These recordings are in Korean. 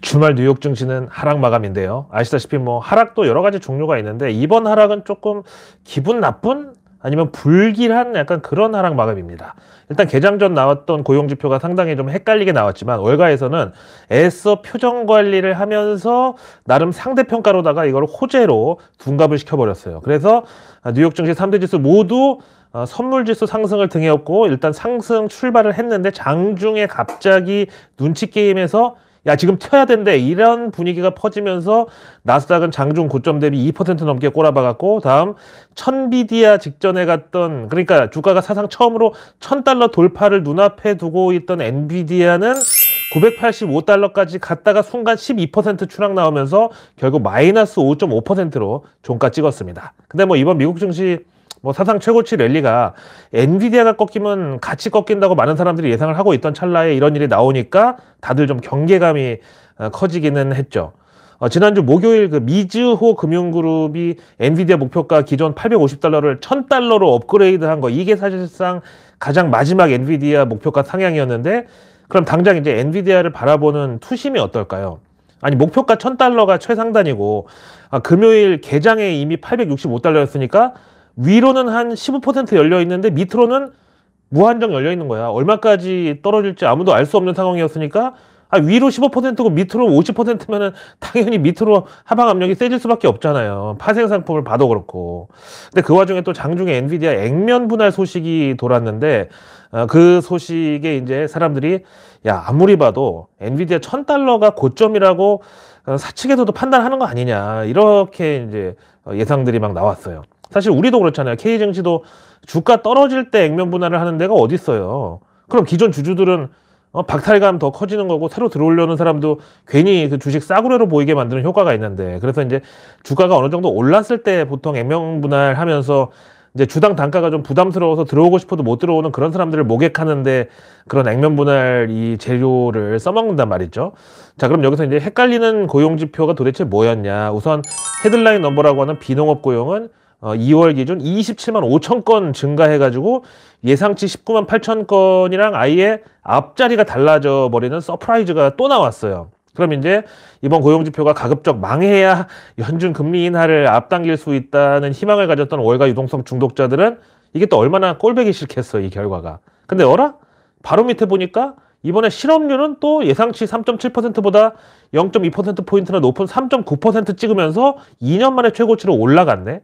주말 뉴욕 증시는 하락 마감인데요. 아시다시피 뭐 하락도 여러 가지 종류가 있는데 이번 하락은 조금 기분 나쁜 아니면 불길한 약간 그런 하락 마감입니다. 일단 개장 전 나왔던 고용 지표가 상당히 좀 헷갈리게 나왔지만 월가에서는 애써 표정 관리를 하면서 나름 상대 평가로다가 이걸 호재로 둔갑을 시켜 버렸어요. 그래서 뉴욕 증시 3대 지수 모두 어, 선물 지수 상승을 등에 업고 일단 상승 출발을 했는데 장중에 갑자기 눈치 게임에서 야 지금 쳐야 된대 이런 분위기가 퍼지면서 나스닥은 장중 고점 대비 2% 넘게 꼬라박았고 다음 천비디아 직전에 갔던 그러니까 주가가 사상 처음으로 천달러 돌파를 눈앞에 두고 있던 엔비디아는 985달러까지 갔다가 순간 12% 추락 나오면서 결국 마이너스 5.5%로 종가 찍었습니다. 근데 뭐 이번 미국 증시 뭐 사상 최고치 랠리가 엔비디아가 꺾이면 같이 꺾인다고 많은 사람들이 예상을 하고 있던 찰나에 이런 일이 나오니까 다들 좀 경계감이 어, 커지기는 했죠. 어, 지난주 목요일 그 미즈호 금융그룹이 엔비디아 목표가 기존 850달러를 1000달러로 업그레이드한 거 이게 사실상 가장 마지막 엔비디아 목표가 상향이었는데 그럼 당장 이제 엔비디아를 바라보는 투심이 어떨까요? 아니 목표가 1000달러가 최상단이고 아, 금요일 개장에 이미 865달러였으니까 위로는 한 15% 열려 있는데 밑으로는 무한정 열려 있는 거야. 얼마까지 떨어질지 아무도 알 수 없는 상황이었으니까 아, 위로 15%고 밑으로 50%면은 당연히 밑으로 하방 압력이 세질 수밖에 없잖아요. 파생 상품을 봐도 그렇고. 근데 그 와중에 또 장중에 엔비디아 액면 분할 소식이 돌았는데 어, 그 소식에 이제 사람들이 야 아무리 봐도 엔비디아 천달러가 고점이라고 어, 사측에서도 판단하는 거 아니냐 이렇게 이제 어, 예상들이 막 나왔어요. 사실 우리도 그렇잖아요. K증시도 주가 떨어질 때 액면 분할을 하는 데가 어디 있어요. 그럼 기존 주주들은 어, 박탈감 더 커지는 거고 새로 들어오려는 사람도 괜히 그 주식 싸구려로 보이게 만드는 효과가 있는데 그래서 이제 주가가 어느 정도 올랐을 때 보통 액면 분할하면서 이제 주당 단가가 좀 부담스러워서 들어오고 싶어도 못 들어오는 그런 사람들을 목격하는데 그런 액면 분할 이 재료를 써먹는단 말이죠. 자, 그럼 여기서 이제 헷갈리는 고용 지표가 도대체 뭐였냐? 우선 헤드라인 넘버라고 하는 비농업 고용은 어, 2월 기준 27만 5천 건 증가해가지고 예상치 19만 8천 건이랑 아예 앞자리가 달라져 버리는 서프라이즈가 또 나왔어요. 그럼 이제 이번 고용지표가 가급적 망해야 연준 금리 인하를 앞당길 수 있다는 희망을 가졌던 월가 유동성 중독자들은 이게 또 얼마나 꼴배기 싫겠어, 이 결과가. 근데 어라? 바로 밑에 보니까 이번에 실업률은 또 예상치 3.7%보다 0.2%포인트나 높은 3.9% 찍으면서 2년 만에 최고치로 올라갔네.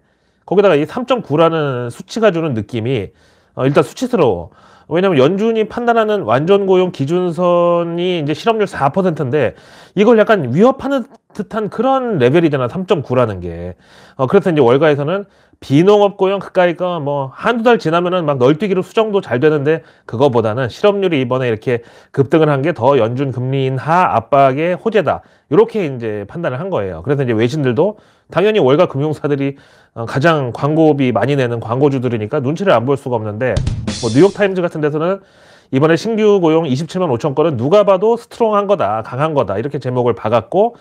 거기다가 이 3.9라는 수치가 주는 느낌이 어, 일단 수치스러워. 왜냐면 연준이 판단하는 완전 고용 기준선이 이제 실업률 4%인데 이걸 약간 위협하는 듯한 그런 레벨이잖아. 3.9라는 게. 어, 그래서 이제 월가에서는 비농업 고용 가까이가 뭐 한두 달 지나면은 막 널뛰기로 수정도 잘 되는데 그거보다는 실업률이 이번에 이렇게 급등을 한 게 더 연준 금리 인하 압박의 호재다. 이렇게 이제 판단을 한 거예요. 그래서 이제 외신들도 당연히 월가 금융사들이 어, 가장 광고비 많이 내는 광고주들이니까 눈치를 안 볼 수가 없는데 뭐 뉴욕 타임즈 같은 데서는 이번에 신규 고용 27만 5천 건은 누가 봐도 스트롱한 거다, 강한 거다 이렇게 제목을 박았고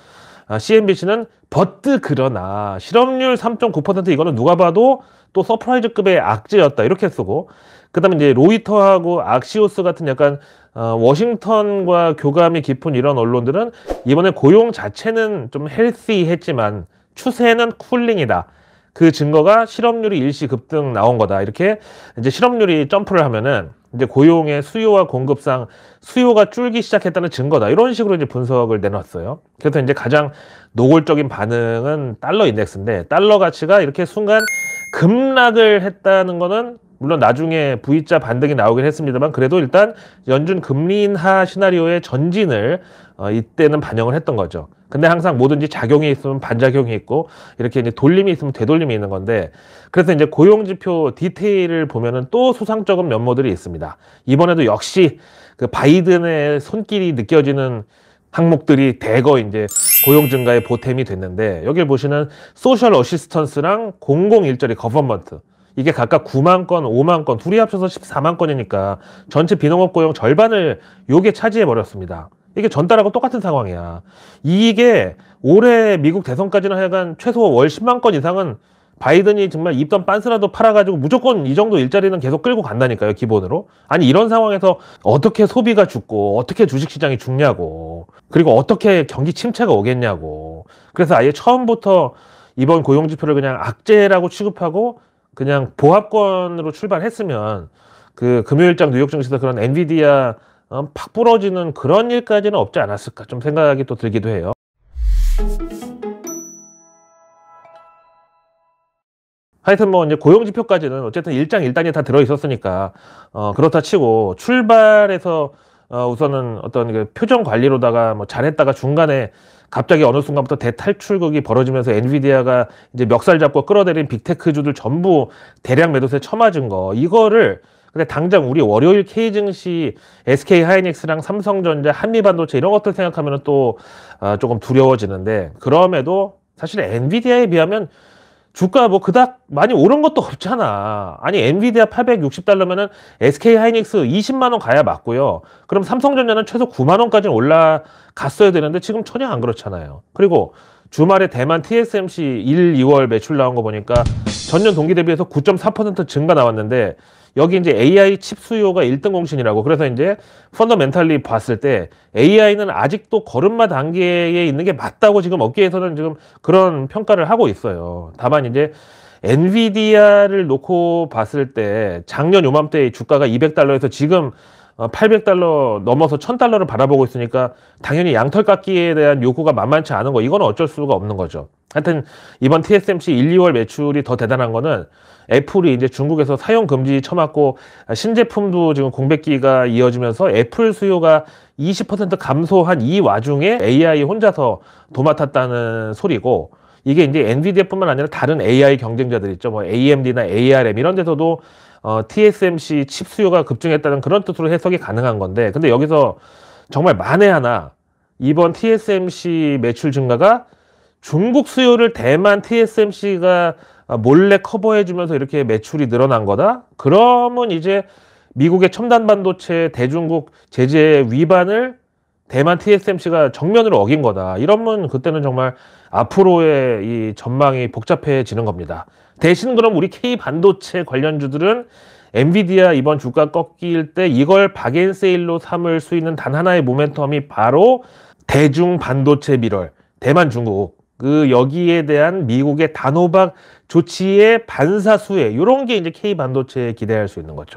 CNBC는 아, 버트 그러나 실업률 3.9% 이거는 누가 봐도 또 서프라이즈급의 악재였다 이렇게 쓰고 그다음에 이제 로이터하고 악시오스 같은 약간 어, 워싱턴과 교감이 깊은 이런 언론들은 이번에 고용 자체는 좀 헬시했지만 추세는 쿨링이다. 그 증거가 실업률이 일시 급등 나온 거다. 이렇게 이제 실업률이 점프를 하면은 이제 고용의 수요와 공급상 수요가 줄기 시작했다는 증거다. 이런 식으로 이제 분석을 내놨어요. 그래서 이제 가장 노골적인 반응은 달러 인덱스인데 달러 가치가 이렇게 순간 급락을 했다는 거는 물론 나중에 V자 반등이 나오긴 했습니다만 그래도 일단 연준 금리 인하 시나리오의 전진을 어, 이때는 반영을 했던 거죠. 근데 항상 뭐든지 작용이 있으면 반작용이 있고 이렇게 이제 돌림이 있으면 되돌림이 있는 건데 그래서 이제 고용 지표 디테일을 보면은 또 수상적인 면모들이 있습니다. 이번에도 역시 그 바이든의 손길이 느껴지는 항목들이 대거 이제 고용 증가의 보탬이 됐는데 여기 보시는 소셜 어시스턴스랑 공공 일자리 거버먼트 이게 각각 9만 건, 5만 건, 둘이 합쳐서 14만 건이니까 전체 비농업 고용 절반을 요게 차지해 버렸습니다. 이게 전달하고 똑같은 상황이야. 이게 올해 미국 대선까지는 하여간 최소 월 10만 건 이상은 바이든이 정말 입던 빤스라도 팔아가지고 무조건 이 정도 일자리는 계속 끌고 간다니까요, 기본으로. 아니, 이런 상황에서 어떻게 소비가 죽고, 어떻게 주식시장이 죽냐고, 그리고 어떻게 경기 침체가 오겠냐고. 그래서 아예 처음부터 이번 고용지표를 그냥 악재라고 취급하고 그냥 보합권으로 출발했으면 그 금요일장 뉴욕 증시에서 그런 엔비디아 음, 팍 부러지는 그런 일까지는 없지 않았을까 좀 생각이 또 들기도 해요. 하여튼 뭐 이제 고용 지표까지는 어쨌든 일장 일단이 다 들어 있었으니까 어 그렇다 치고 출발해서 어, 우선은 어떤 그 표정 관리로다가 뭐 잘했다가 중간에 갑자기 어느 순간부터 대탈출극이 벌어지면서 엔비디아가 이제 멱살 잡고 끌어들인 빅테크주들 전부 대량 매도세 처맞은 거 이거를 근데 당장 우리 월요일 K 증시 SK 하이닉스랑 삼성전자, 한미반도체 이런 것들 생각하면 또 어, 조금 두려워지는데 그럼에도 사실 엔비디아에 비하면 주가 뭐 그닥 많이 오른 것도 없잖아. 아니 엔비디아 860달러면은 SK 하이닉스 20만 원 가야 맞고요. 그럼 삼성전자는 최소 9만 원까지 올라갔어야 되는데 지금 전혀 안 그렇잖아요. 그리고 주말에 대만 TSMC 1, 2월 매출 나온 거 보니까 전년 동기 대비해서 9.4% 증가 나왔는데 여기 이제 AI 칩 수요가 1등 공신이라고 그래서 이제 펀더멘탈리 봤을 때 AI는 아직도 걸음마 단계에 있는 게 맞다고 지금 업계에서는 지금 그런 평가를 하고 있어요. 다만 이제 엔비디아를 놓고 봤을 때 작년 요맘때 주가가 200달러에서 지금 800달러 어, 넘어서 1000달러를 바라보고 있으니까 당연히 양털 깎기에 대한 요구가 만만치 않은 거 이건 어쩔 수가 없는 거죠. 하여튼 이번 TSMC 1, 2월 매출이 더 대단한 거는 애플이 이제 중국에서 사용 금지 처맞고 신제품도 지금 공백기가 이어지면서 애플 수요가 20% 감소한 이 와중에 AI 혼자서 도맡았다는 소리고 이게 이제 엔비디아뿐만 아니라 다른 AI 경쟁자들 있죠. 뭐 AMD나 ARM 이런 데서도 어, TSMC 칩 수요가 급증했다는 그런 뜻으로 해석이 가능한 건데 근데 여기서 정말 만에 하나 이번 TSMC 매출 증가가 중국 수요를 대만 TSMC가 아, 몰래 커버해주면서 이렇게 매출이 늘어난 거다? 그러면 이제 미국의 첨단 반도체 대중국 제재 위반을 대만 TSMC가 정면으로 어긴 거다. 이러면 그때는 정말 앞으로의 이 전망이 복잡해지는 겁니다. 대신 그럼 우리 K 반도체 관련주들은 엔비디아 이번 주가 꺾일 때 이걸 박앤 세일로 삼을 수 있는 단 하나의 모멘텀이 바로 대중 반도체 밀월, 대만 중국 그 여기에 대한 미국의 단호박 조치의 반사수에 이런 게 이제 K 반도체에 기대할 수 있는 거죠.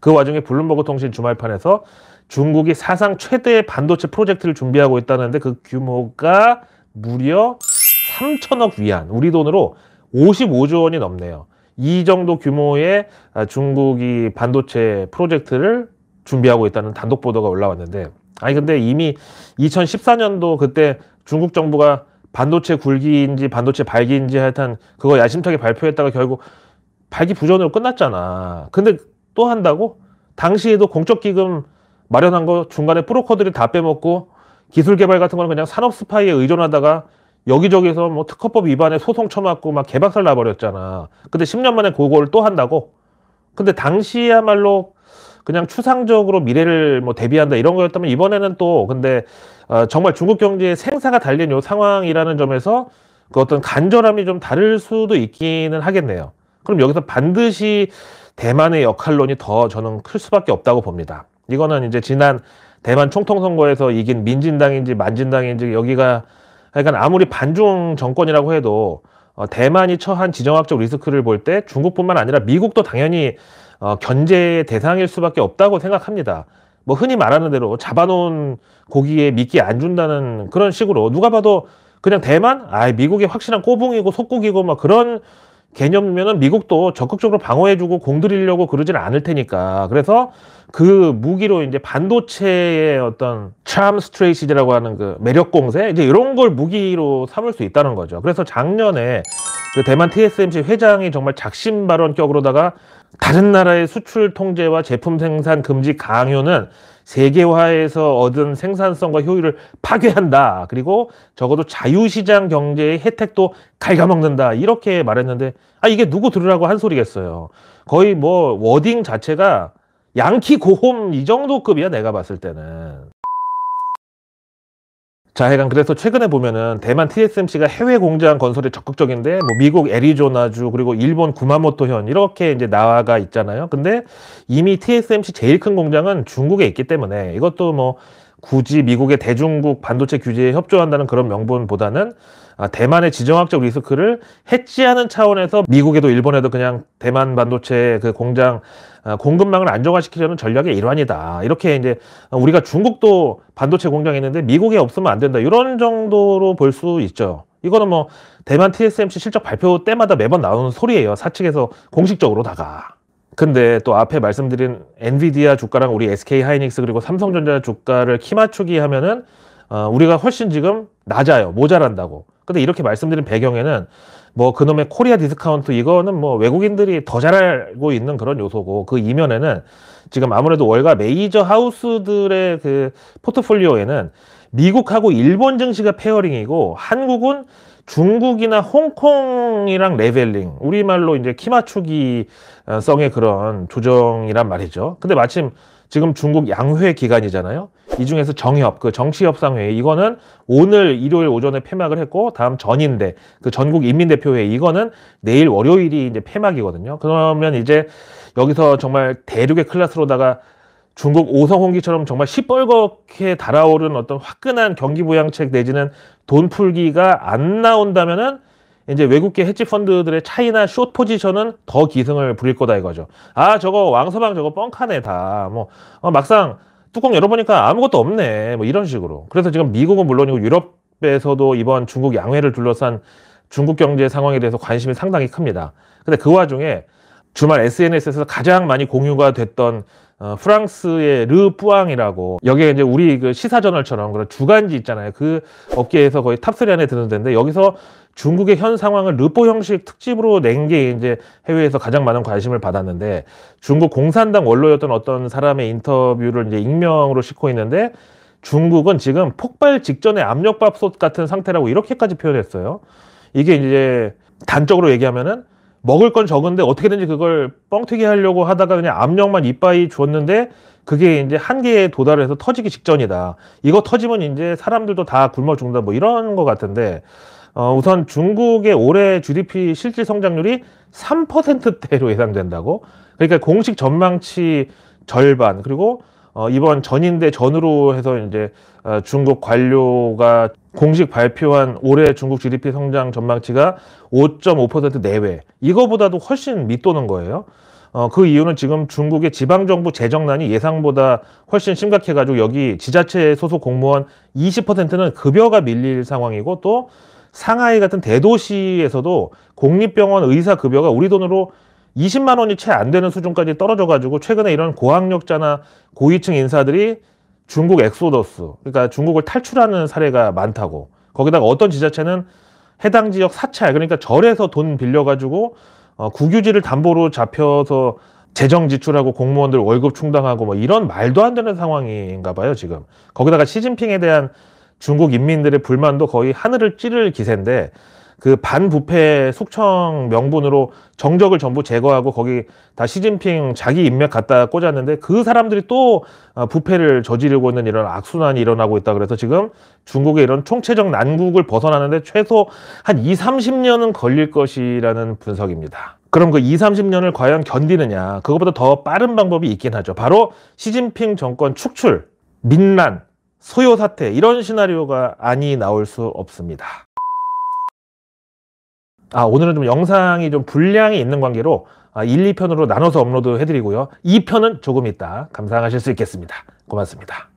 그 와중에 블룸버그 통신 주말판에서 중국이 사상 최대의 반도체 프로젝트를 준비하고 있다는데 그 규모가 무려 3천억 위안, 우리 돈으로 55조 원이 넘네요. 이 정도 규모의 아, 중국이 반도체 프로젝트를 준비하고 있다는 단독 보도가 올라왔는데 아니 근데 이미 2014년도 그때 중국 정부가 반도체 굴기인지 반도체 발기인지 하여튼 그거 야심차게 발표했다가 결국 발기 부전으로 끝났잖아. 근데 또 한다고? 당시에도 공적 기금 마련한 거 중간에 프로커들이다 빼먹고 기술 개발 같은 거는 그냥 산업 스파이에 의존하다가 여기저기서 뭐 특허법 위반에 소송 쳐맞고 막 개박살 나버렸잖아. 근데 10년 만에 그걸또 한다고? 근데 당시야말로 그냥 추상적으로 미래를 뭐 대비한다 이런 거였다면 이번에는 또 근데 어, 정말 중국 경제의 생사가 달린 요 상황이라는 점에서 그 어떤 간절함이 좀 다를 수도 있기는 하겠네요. 그럼 여기서 반드시 대만의 역할론이 더 저는 클 수밖에 없다고 봅니다. 이거는 이제 지난 대만 총통선거에서 이긴 민진당인지 만진당인지 여기가 그러니까 아무리 반중 정권이라고 해도 어, 대만이 처한 지정학적 리스크를 볼 때 중국뿐만 아니라 미국도 당연히 어, 견제 대상일 수밖에 없다고 생각합니다. 뭐 흔히 말하는 대로 잡아놓은 고기에 미끼 안 준다는 그런 식으로 누가 봐도 그냥 대만? 아, 미국의 확실한 꼬붕이고 속국이고 막 뭐 그런 개념이면은 미국도 적극적으로 방어해주고 공들이려고 그러질 않을 테니까 그래서 그 무기로 이제 반도체의 어떤 참 스트레이시즈라고 하는 그 매력 공세 이제 이런 걸 무기로 삼을 수 있다는 거죠. 그래서 작년에 그 대만 TSMC 회장이 정말 작심 발언격으로다가 다른 나라의 수출 통제와 제품 생산 금지 강요는 세계화에서 얻은 생산성과 효율을 파괴한다. 그리고 적어도 자유시장 경제의 혜택도 갉아먹는다. 이렇게 말했는데 아 이게 누구 들으라고 한 소리겠어요. 거의 뭐 워딩 자체가 양키 고홈 이 정도 급이야 내가 봤을 때는. 자, 해간 그래서 최근에 보면은 대만 TSMC가 해외 공장 건설에 적극적인데 뭐 미국 애리조나주 그리고 일본 구마모토현 이렇게 이제 나와가 있잖아요. 근데 이미 TSMC 제일 큰 공장은 중국에 있기 때문에 이것도 뭐 굳이 미국의 대중국 반도체 규제에 협조한다는 그런 명분보다는 아, 대만의 지정학적 리스크를 해치하는 차원에서 미국에도 일본에도 그냥 대만 반도체 그 공장 어, 공급망을 안정화시키려는 전략의 일환이다. 이렇게 이제 우리가 중국도 반도체 공장 이 있는데 미국에 없으면 안 된다. 이런 정도로 볼 수 있죠. 이거는 뭐 대만 TSMC 실적 발표 때마다 매번 나오는 소리예요. 사측에서 공식적으로 다가. 근데 또 앞에 말씀드린 엔비디아 주가랑 우리 SK 하이닉스 그리고 삼성전자 주가를 키 맞추기 하면은 어, 우리가 훨씬 지금 낮아요. 모자란다고. 근데 이렇게 말씀드린 배경에는 뭐 그놈의 코리아 디스카운트 이거는 뭐 외국인들이 더 잘 알고 있는 그런 요소고 그 이면에는 지금 아무래도 월가 메이저 하우스들의 그 포트폴리오에는 미국하고 일본 증시가 페어링이고 한국은 중국이나 홍콩이랑 레벨링, 우리말로 이제 키맞추기 어, 성의 그런 조정이란 말이죠. 근데 마침 지금 중국 양회 기간이잖아요. 이 중에서 정협, 그 정치협상회의, 이거는 오늘 일요일 오전에 폐막을 했고, 다음 전인데, 그 전국인민대표회의, 이거는 내일 월요일이 이제 폐막이거든요. 그러면 이제 여기서 정말 대륙의 클라스로다가 중국 오성홍기처럼 정말 시뻘겋게 달아오른 어떤 화끈한 경기부양책 내지는 돈 풀기가 안 나온다면은 이제 외국계 헤지펀드들의 차이나 숏 포지션은 더 기승을 부릴 거다 이거죠. 아 저거 왕서방 저거 뻥카네 다. 뭐 어, 막상 뚜껑 열어보니까 아무것도 없네. 뭐 이런 식으로. 그래서 지금 미국은 물론이고 유럽에서도 이번 중국 양회를 둘러싼 중국 경제 상황에 대해서 관심이 상당히 큽니다. 근데 그 와중에 주말 SNS에서 가장 많이 공유가 됐던 어, 프랑스의 르뿌앙이라고 여기에 이제 우리 그 시사저널처럼 그런 주간지 있잖아요. 그 업계에서 거의 탑3 안에 드는 데인데 여기서 중국의 현 상황을 르포 형식 특집으로 낸 게 이제 해외에서 가장 많은 관심을 받았는데 중국 공산당 원로였던 어떤 사람의 인터뷰를 이제 익명으로 싣고 있는데 중국은 지금 폭발 직전의 압력밥솥 같은 상태라고 이렇게까지 표현했어요. 이게 이제 단적으로 얘기하면은 먹을 건 적은데 어떻게든지 그걸 뻥튀기 하려고 하다가 그냥 압력만 이빠이 주었는데 그게 이제 한계에 도달해서 터지기 직전이다. 이거 터지면 이제 사람들도 다 굶어 죽는다. 뭐 이런 것 같은데 어, 우선 중국의 올해 GDP 실질 성장률이 3%대로 예상된다고. 그러니까 공식 전망치 절반 그리고 어, 이번 전인대 전으로 해서 이제 어, 중국 관료가 공식 발표한 올해 중국 GDP 성장 전망치가 5.5% 내외. 이거보다도 훨씬 밑도는 거예요. 어, 그 이유는 지금 중국의 지방정부 재정난이 예상보다 훨씬 심각해가지고 여기 지자체 소속 공무원 20%는 급여가 밀릴 상황이고 또 상하이 같은 대도시에서도 공립병원 의사 급여가 우리 돈으로 20만 원이 채 안 되는 수준까지 떨어져가지고 최근에 이런 고학력자나 고위층 인사들이 중국 엑소더스 그러니까 중국을 탈출하는 사례가 많다고 거기다가 어떤 지자체는 해당 지역 사찰 그러니까 절에서 돈 빌려가지고 어, 국유지를 담보로 잡혀서 재정 지출하고 공무원들 월급 충당하고 뭐 이런 말도 안 되는 상황인가 봐요 지금 거기다가 시진핑에 대한 중국 인민들의 불만도 거의 하늘을 찌를 기세인데 그 반부패 숙청 명분으로 정적을 전부 제거하고 거기 다 시진핑 자기 인맥 갖다 꽂았는데 그 사람들이 또 어, 부패를 저지르고 있는 이런 악순환이 일어나고 있다 그래서 지금 중국의 이런 총체적 난국을 벗어나는데 최소 한 2, 30년은 걸릴 것이라는 분석입니다. 그럼 그 2, 30년을 과연 견디느냐 그것보다 더 빠른 방법이 있긴 하죠. 바로 시진핑 정권 축출, 민란, 소요 사태 이런 시나리오가 아니 나올 수 없습니다. 아, 오늘은 좀 영상이 좀 분량이 있는 관계로 아, 1, 2편으로 나눠서 업로드 해드리고요. 2편은 조금 있다 감상하실 수 있겠습니다. 고맙습니다.